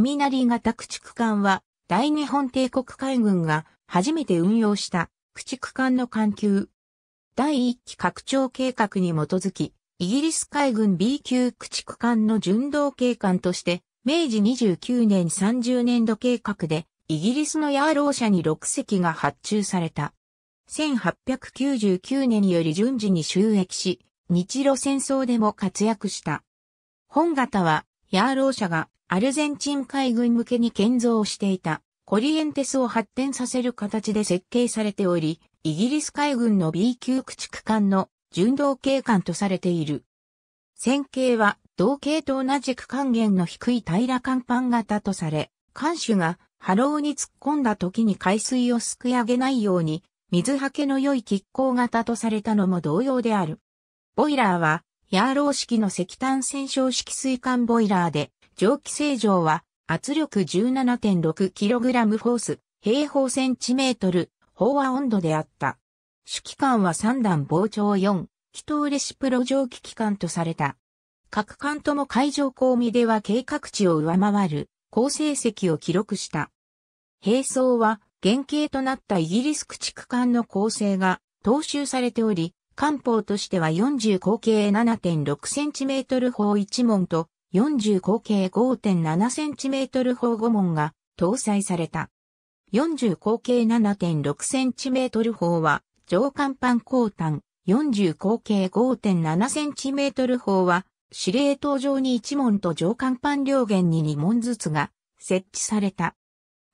雷型駆逐艦は、大日本帝国海軍が初めて運用した駆逐艦の艦級。第1期拡張計画に基づき、イギリス海軍 B 級駆逐艦の巡道警官として、明治29年30年度計画で、イギリスのヤーロー社に6隻が発注された。1899年より順次に収益し、日露戦争でも活躍した。本型は、ヤーロー社がアルゼンチン海軍向けに建造していたコリエンテスを発展させる形で設計されており、イギリス海軍の B 級駆逐艦の巡同警艦とされている。船形は同型と同じく還元の低い平ら甲板型とされ、艦首が波浪に突っ込んだ時に海水をすくい上げないように、水はけの良い亀甲型とされたのも同様である。ボイラーは、ヤーロー式の石炭戦勝式水管ボイラーで、蒸気正常は圧力 17.6kg フォース、平方センチメートル、飽和温度であった。主機関は3段膨張4、気筒レシプロ蒸気機関とされた。各艦とも海上高務では計画値を上回る高成績を記録した。並走は原型となったイギリス駆逐艦の構成が踏襲されており、艦砲としては40口径 7.6cm 砲1門と40口径 5.7cm 砲5門が搭載された。40口径 7.6cm 砲は上甲板後端。40口径 5.7cm 砲は司令塔上に1門と上甲板両弦に2門ずつが設置された。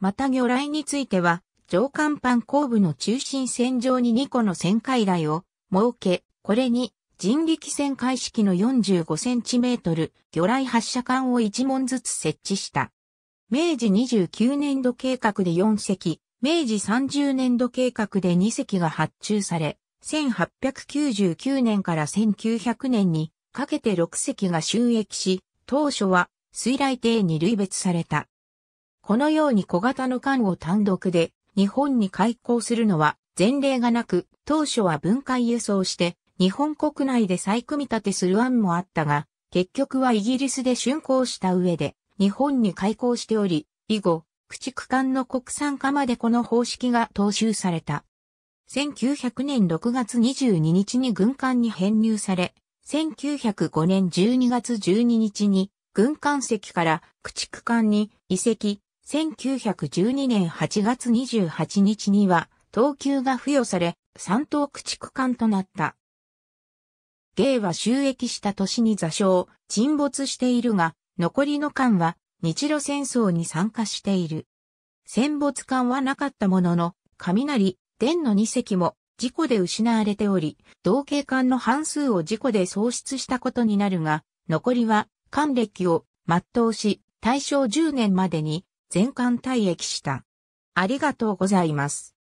また魚雷については上甲板後部の中心線上に2個の旋回台を設け、これに人力船開式の 45cm 魚雷発射管を1門ずつ設置した。明治29年度計画で4隻、明治30年度計画で2隻が発注され、1899年から1900年にかけて6隻が収益し、当初は水雷艇に類別された。このように小型の艦を単独で日本に開港するのは前例がなく、当初は分解輸送して日本国内で再組み立てする案もあったが、結局はイギリスで竣工した上で、日本に開港しており、以後、駆逐艦の国産化までこの方式が踏襲された。1900年6月22日に軍艦に編入され、1905年12月12日に軍艦席から駆逐艦に移籍、1912年8月28日には等級が付与され、三等駆逐艦となった。芸は収益した年に座礁、沈没しているが、残りの艦は日露戦争に参加している。戦没艦はなかったものの、雷、電の2隻も事故で失われており、同型艦の半数を事故で喪失したことになるが、残りは艦歴を全うし、大正10年までに全艦退役した。ありがとうございます。